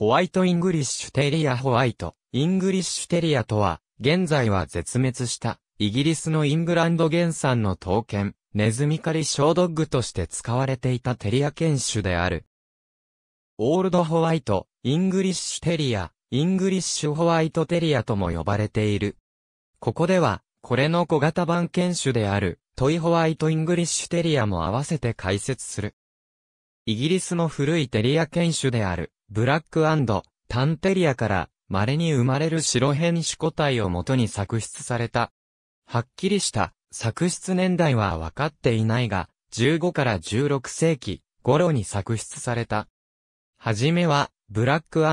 ホワイトイングリッシュテリアホワイト、イングリッシュテリアとは、現在は絶滅した、イギリスのイングランド原産の刀剣、ネズミ狩り小ドッグとして使われていたテリア犬種である。オールドホワイト、イングリッシュテリア、イングリッシュホワイトテリアとも呼ばれている。ここでは、これの小型版犬種である、トイホワイトイングリッシュテリアも合わせて解説する。イギリスの古いテリア犬種である、ブラックタンテリアから、稀に生まれる白変種個体をもとに作出された。はっきりした作出年代は分かっていないが、15から16世紀頃に作出された。はじめは、ブラック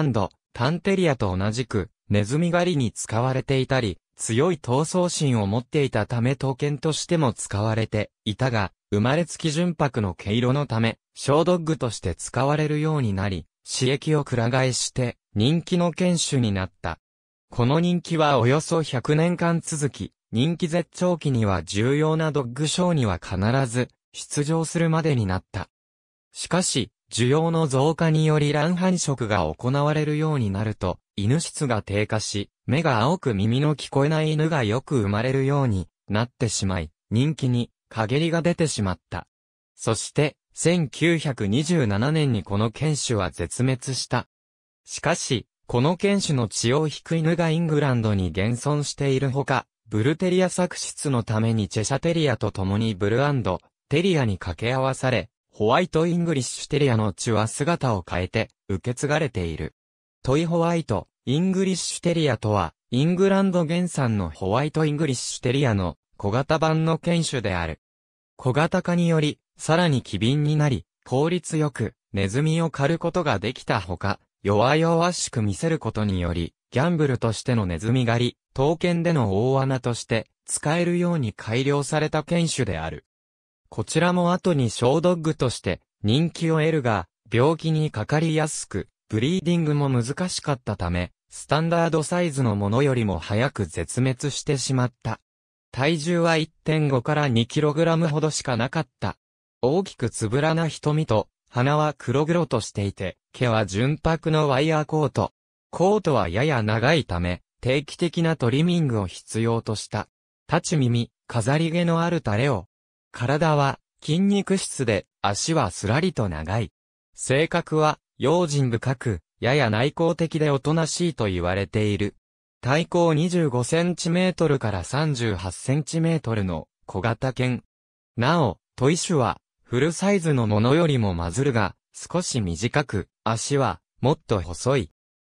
タンテリアと同じく、ネズミ狩りに使われていたり、強い闘争心を持っていたため刀剣としても使われていたが、生まれつき純白の毛色のため、小ドッグとして使われるようになり、刺激をくら替えして、人気の犬種になった。この人気はおよそ100年間続き、人気絶頂期には重要なドッグショーには必ず出場するまでになった。しかし、需要の増加により乱繁殖が行われるようになると、犬質が低下し、目が青く耳の聞こえない犬がよく生まれるようになってしまい、人気に陰りが出てしまった。そして、1927年にこの犬種は絶滅した。しかし、この犬種の血を引く犬がイングランドに現存しているほか、ブルテリア作出のためにチェシャテリアと共にブルアンド、テリアに掛け合わされ、ホワイトイングリッシュテリアの血は姿を変えて受け継がれている。トイホワイト、イングリッシュテリアとは、イングランド原産のホワイトイングリッシュテリアの小型版の犬種である。小型化により、さらに機敏になり、効率よく、ネズミを狩ることができたほか、弱々しく見せることにより、ギャンブルとしてのネズミ狩り、刀剣での大穴として、使えるように改良された犬種である。こちらも後に小ドッグとして人気を得るが、病気にかかりやすく、ブリーディングも難しかったため、スタンダードサイズのものよりも早く絶滅してしまった。体重は1.5から 2kg ほどしかなかった。大きくつぶらな瞳と、鼻は黒々としていて、毛は純白のワイヤーコート。コートはやや長いため、定期的なトリミングを必要とした。立ち耳、飾り毛のあるタレを。体は筋肉質で、足はすらりと長い。性格は、用心深く、やや内向的でおとなしいと言われている。体高 25cm から 38cm の小型犬。なお、トイ種は、フルサイズのものよりもマズルが、少し短く、足は、もっと細い。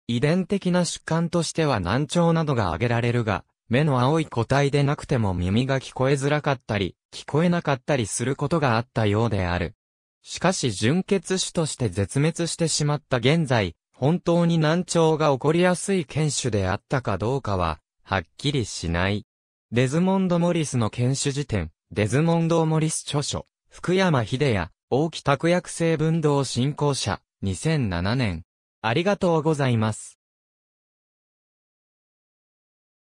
遺伝的な疾患としては難聴などが挙げられるが、目の青い個体でなくても耳が聞こえづらかったり、聞こえなかったりすることがあったようである。しかし純血種として絶滅してしまった現在、本当に難聴が起こりやすい犬種であったかどうかは、はっきりしない。デズモンド・モリスの犬種辞典、デズモンド・モリス著書、福山秀也、大木拓薬成分動振興者、2007年。ありがとうございます。